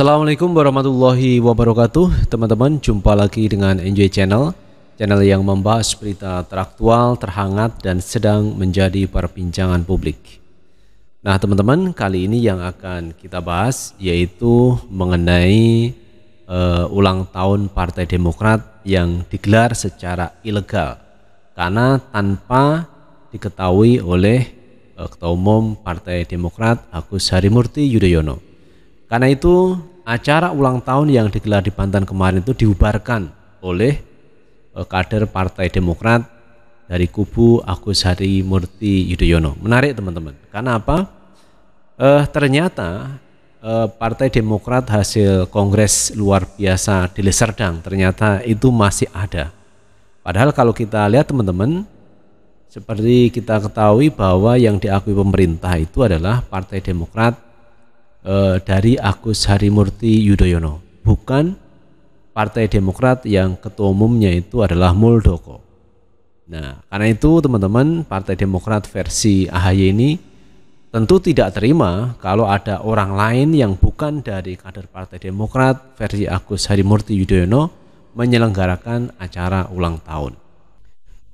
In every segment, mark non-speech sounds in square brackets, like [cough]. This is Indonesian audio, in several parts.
Assalamualaikum warahmatullahi wabarakatuh Teman-teman jumpa lagi dengan Enjoy Channel Channel yang membahas berita teraktual, terhangat dan sedang menjadi perbincangan publik Nah teman-teman kali ini yang akan kita bahas yaitu mengenai uh, ulang tahun Partai Demokrat yang digelar secara ilegal Karena tanpa diketahui oleh uh, Ketua Umum Partai Demokrat Agus Harimurti Yudhoyono karena itu acara ulang tahun yang digelar di Banten kemarin itu diubarkan oleh eh, kader Partai Demokrat dari kubu Agus Hari Murti Yudhoyono. Menarik teman-teman. Karena apa? Eh, ternyata eh, Partai Demokrat hasil Kongres luar biasa di Leserdang ternyata itu masih ada. Padahal kalau kita lihat teman-teman, seperti kita ketahui bahwa yang diakui pemerintah itu adalah Partai Demokrat e, dari Agus Harimurti Yudhoyono, bukan Partai Demokrat yang ketua umumnya itu adalah Muldoko. Nah, karena itu teman-teman, Partai Demokrat versi AHY ini tentu tidak terima kalau ada orang lain yang bukan dari kader Partai Demokrat versi Agus Harimurti Yudhoyono menyelenggarakan acara ulang tahun.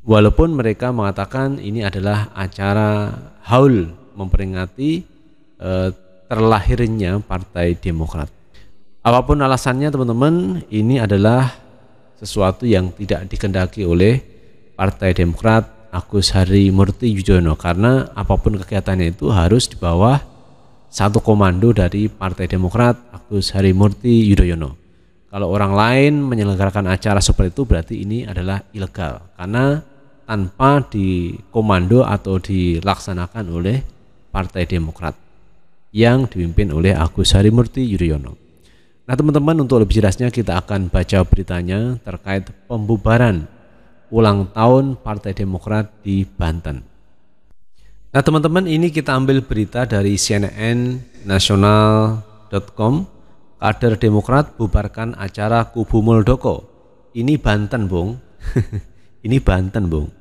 Walaupun mereka mengatakan ini adalah acara haul memperingati eh, terlahirnya Partai Demokrat. Apapun alasannya teman-teman, ini adalah sesuatu yang tidak dikendaki oleh Partai Demokrat Agus Hari Murti Yudhoyono karena apapun kegiatannya itu harus di bawah satu komando dari Partai Demokrat Agus Hari Murti Yudhoyono. Kalau orang lain menyelenggarakan acara seperti itu berarti ini adalah ilegal karena tanpa dikomando atau dilaksanakan oleh Partai Demokrat yang dipimpin oleh Agus Harimurti Yudhoyono. Nah teman-teman untuk lebih jelasnya kita akan baca beritanya terkait pembubaran ulang tahun Partai Demokrat di Banten. Nah teman-teman ini kita ambil berita dari CNN Nasional.com Kader Demokrat bubarkan acara Kubu Muldoko. Ini Banten, Bung. [laughs] ini Banten, Bung.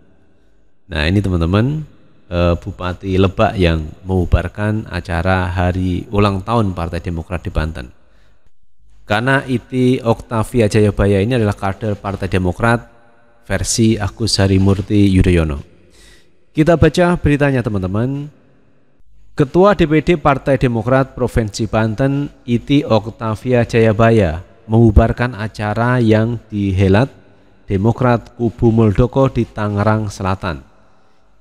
Nah, ini teman-teman Eh, Bupati Lebak yang mengubarkan acara hari ulang tahun Partai Demokrat di Banten. Karena Iti Oktavia Jayabaya ini adalah kader Partai Demokrat versi Agus Harimurti Yudhoyono. Kita baca beritanya teman-teman. Ketua DPD Partai Demokrat Provinsi Banten Iti Oktavia Jayabaya mengubarkan acara yang dihelat Demokrat Kubu Muldoko di Tangerang Selatan.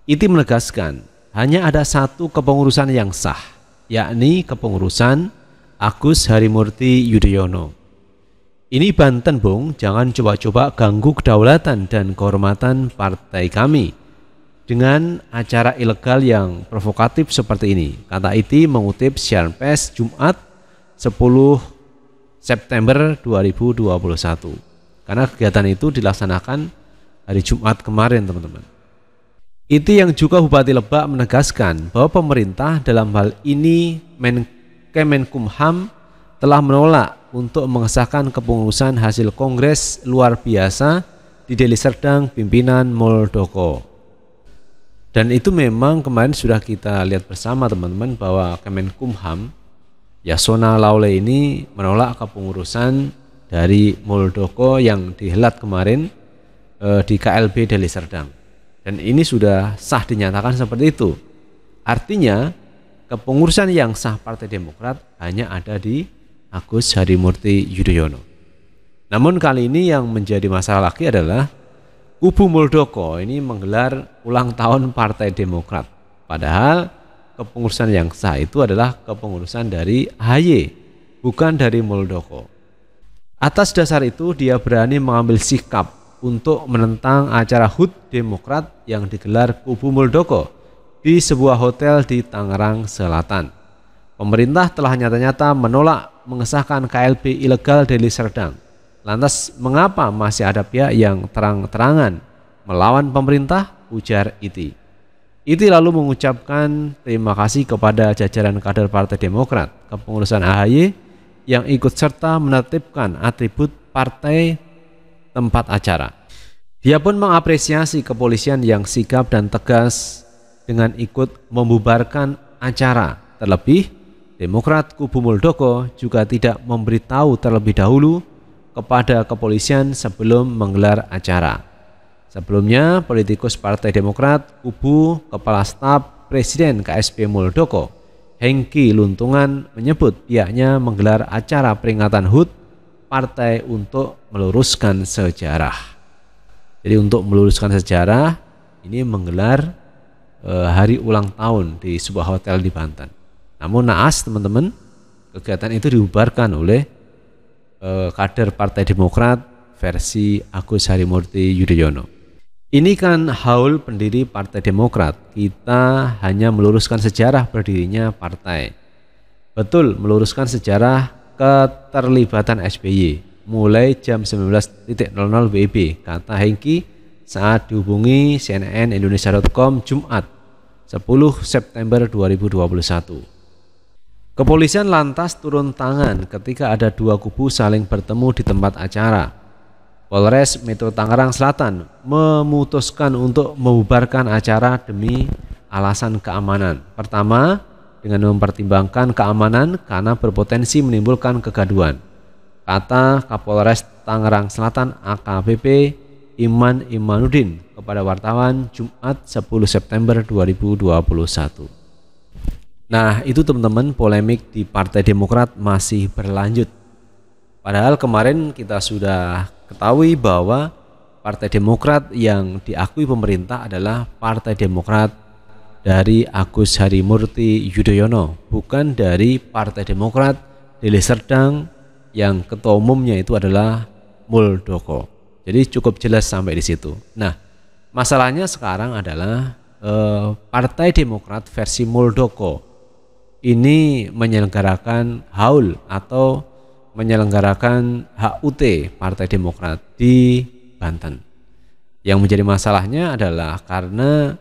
Iti menegaskan, hanya ada satu kepengurusan yang sah, yakni kepengurusan Agus Harimurti Yudhoyono. Ini Banten, Bung, jangan coba-coba ganggu kedaulatan dan kehormatan partai kami dengan acara ilegal yang provokatif seperti ini. Kata Iti mengutip siaran pers Jumat 10 September 2021. Karena kegiatan itu dilaksanakan hari Jumat kemarin, teman-teman. Itu yang juga Bupati Lebak menegaskan bahwa pemerintah dalam hal ini Men Kemenkumham telah menolak untuk mengesahkan kepengurusan hasil kongres luar biasa di Deli Serdang pimpinan Moldoko. Dan itu memang kemarin sudah kita lihat bersama teman-teman bahwa Kemenkumham Yasona Laule ini menolak kepengurusan dari Moldoko yang dihelat kemarin eh, di KLB Deli Serdang. Dan ini sudah sah dinyatakan seperti itu. Artinya kepengurusan yang sah Partai Demokrat hanya ada di Agus Harimurti Yudhoyono. Namun kali ini yang menjadi masalah lagi adalah Kubu Muldoko ini menggelar ulang tahun Partai Demokrat. Padahal kepengurusan yang sah itu adalah kepengurusan dari AHY, bukan dari Muldoko. Atas dasar itu dia berani mengambil sikap untuk menentang acara HUT Demokrat yang digelar Kubu Muldoko di sebuah hotel di Tangerang Selatan. Pemerintah telah nyata-nyata menolak mengesahkan KLB ilegal Deli Serdang. Lantas mengapa masih ada pihak yang terang-terangan melawan pemerintah? Ujar Iti. Iti lalu mengucapkan terima kasih kepada jajaran kader Partai Demokrat, kepengurusan AHY yang ikut serta menertibkan atribut partai tempat acara. Dia pun mengapresiasi kepolisian yang sigap dan tegas dengan ikut membubarkan acara. Terlebih, Demokrat Kubu Muldoko juga tidak memberitahu terlebih dahulu kepada kepolisian sebelum menggelar acara. Sebelumnya, politikus Partai Demokrat Kubu Kepala Staf Presiden KSP Muldoko, Hengki Luntungan menyebut pihaknya menggelar acara peringatan HUT partai untuk meluruskan sejarah. Jadi untuk meluruskan sejarah ini menggelar e, hari ulang tahun di sebuah hotel di Banten. Namun naas teman-teman kegiatan itu diubarkan oleh e, kader Partai Demokrat versi Agus Harimurti Yudhoyono. Ini kan haul pendiri Partai Demokrat. Kita hanya meluruskan sejarah berdirinya partai. Betul, meluruskan sejarah keterlibatan SBY mulai jam 19.00 WIB, kata Hengki saat dihubungi CNN Indonesia.com Jumat 10 September 2021. Kepolisian lantas turun tangan ketika ada dua kubu saling bertemu di tempat acara. Polres Metro Tangerang Selatan memutuskan untuk membubarkan acara demi alasan keamanan. Pertama, dengan mempertimbangkan keamanan karena berpotensi menimbulkan kegaduan Kata Kapolres Tangerang Selatan AKBP Iman Imanuddin kepada wartawan Jumat 10 September 2021. Nah, itu teman-teman polemik di Partai Demokrat masih berlanjut. Padahal kemarin kita sudah ketahui bahwa Partai Demokrat yang diakui pemerintah adalah Partai Demokrat dari Agus Harimurti Yudhoyono, bukan dari Partai Demokrat Deli Serdang yang ketua umumnya itu adalah Muldoko. Jadi cukup jelas sampai di situ. Nah, masalahnya sekarang adalah eh, Partai Demokrat versi Muldoko ini menyelenggarakan haul atau menyelenggarakan HUT Partai Demokrat di Banten. Yang menjadi masalahnya adalah karena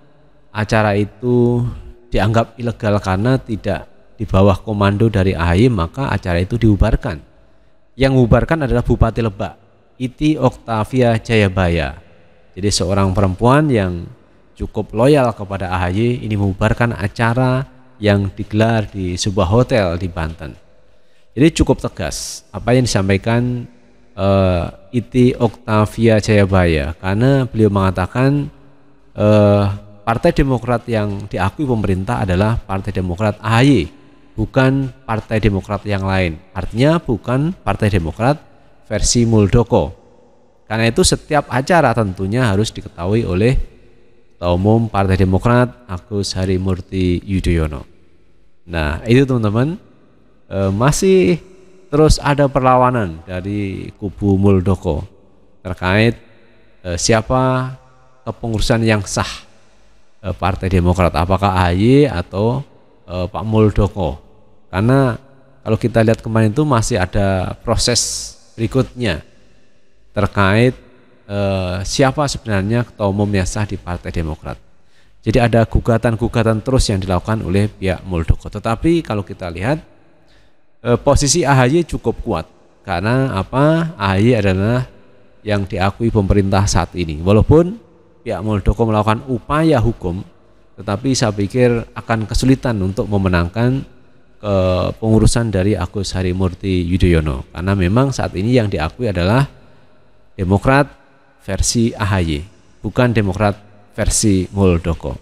acara itu dianggap ilegal karena tidak di bawah komando dari AHY maka acara itu diubarkan. Yang mengubarkan adalah Bupati Lebak, Iti Oktavia Jayabaya. Jadi seorang perempuan yang cukup loyal kepada AHY ini mengubarkan acara yang digelar di sebuah hotel di Banten. Jadi cukup tegas apa yang disampaikan uh, Iti Oktavia Jayabaya karena beliau mengatakan uh, Partai Demokrat yang diakui pemerintah adalah Partai Demokrat AHY, bukan Partai Demokrat yang lain. Artinya bukan Partai Demokrat versi Muldoko. Karena itu setiap acara tentunya harus diketahui oleh Ketua Umum Partai Demokrat Agus Harimurti Yudhoyono. Nah itu teman-teman e, masih terus ada perlawanan dari kubu Muldoko terkait e, siapa kepengurusan yang sah Eh, Partai Demokrat, apakah Ahy atau eh, Pak Muldoko? Karena kalau kita lihat kemarin itu masih ada proses berikutnya terkait eh, siapa sebenarnya ketua umum yang sah di Partai Demokrat. Jadi ada gugatan-gugatan terus yang dilakukan oleh pihak Muldoko. Tetapi kalau kita lihat posisi AHY cukup kuat karena apa? AHY adalah yang diakui pemerintah saat ini. Walaupun pihak ya, Muldoko melakukan upaya hukum, tetapi saya pikir akan kesulitan untuk memenangkan pengurusan dari Agus Harimurti Yudhoyono karena memang saat ini yang diakui adalah Demokrat versi AHY, bukan Demokrat versi Muldoko.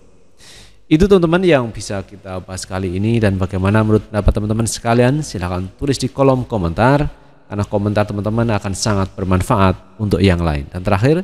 Itu teman-teman yang bisa kita bahas kali ini dan bagaimana menurut pendapat teman-teman sekalian silahkan tulis di kolom komentar karena komentar teman-teman akan sangat bermanfaat untuk yang lain. Dan terakhir,